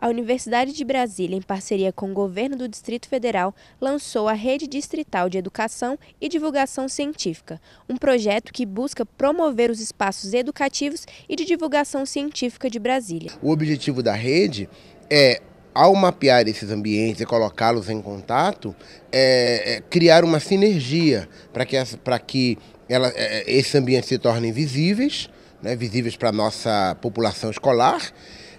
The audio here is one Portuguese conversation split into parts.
A Universidade de Brasília, em parceria com o governo do Distrito Federal, lançou a Rede Distrital de Educação e Divulgação Científica, um projeto que busca promover os espaços educativos e de divulgação científica de Brasília. O objetivo da rede é ao mapear esses ambientes e colocá-los em contato, é, é, criar uma sinergia para que, para que ela, é, é, esses ambientes se tornem visíveis, né, visíveis para a nossa população escolar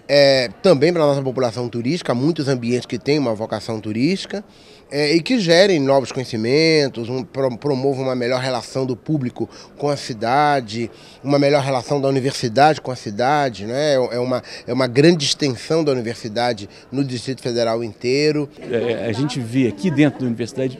é, também para a nossa população turística, muitos ambientes que têm uma vocação turística é, e que gerem novos conhecimentos, um, promovam uma melhor relação do público com a cidade, uma melhor relação da universidade com a cidade, né? É, é, uma, é uma grande extensão da universidade no Distrito Federal inteiro. É, a gente vê aqui dentro da universidade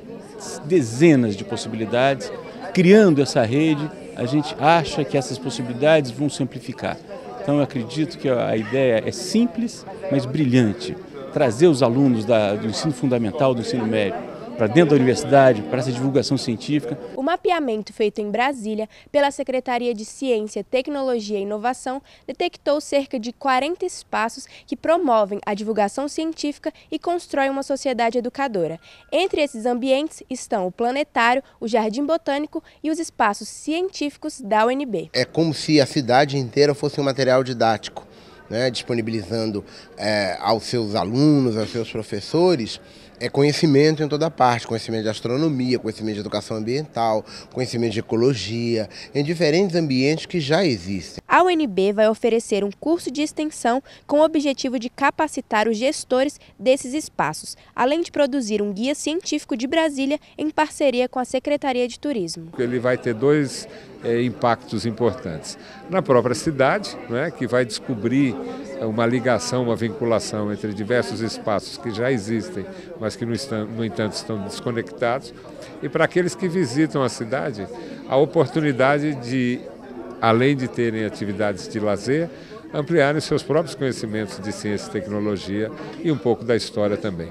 dezenas de possibilidades, criando essa rede, a gente acha que essas possibilidades vão se amplificar. Então eu acredito que a ideia é simples, mas brilhante. Trazer os alunos da, do ensino fundamental, do ensino médio, para dentro da universidade, para essa divulgação científica. O mapeamento feito em Brasília pela Secretaria de Ciência, Tecnologia e Inovação detectou cerca de 40 espaços que promovem a divulgação científica e constroem uma sociedade educadora. Entre esses ambientes estão o planetário, o jardim botânico e os espaços científicos da UNB. É como se a cidade inteira fosse um material didático. Né, disponibilizando é, aos seus alunos, aos seus professores, é conhecimento em toda parte, conhecimento de astronomia, conhecimento de educação ambiental, conhecimento de ecologia, em diferentes ambientes que já existem. A UNB vai oferecer um curso de extensão com o objetivo de capacitar os gestores desses espaços, além de produzir um guia científico de Brasília em parceria com a Secretaria de Turismo. Ele vai ter dois é, impactos importantes. Na própria cidade, né, que vai descobrir é uma ligação, uma vinculação entre diversos espaços que já existem, mas que, no, no entanto, estão desconectados, e para aqueles que visitam a cidade, a oportunidade de, além de terem atividades de lazer, ampliarem seus próprios conhecimentos de ciência e tecnologia e um pouco da história também.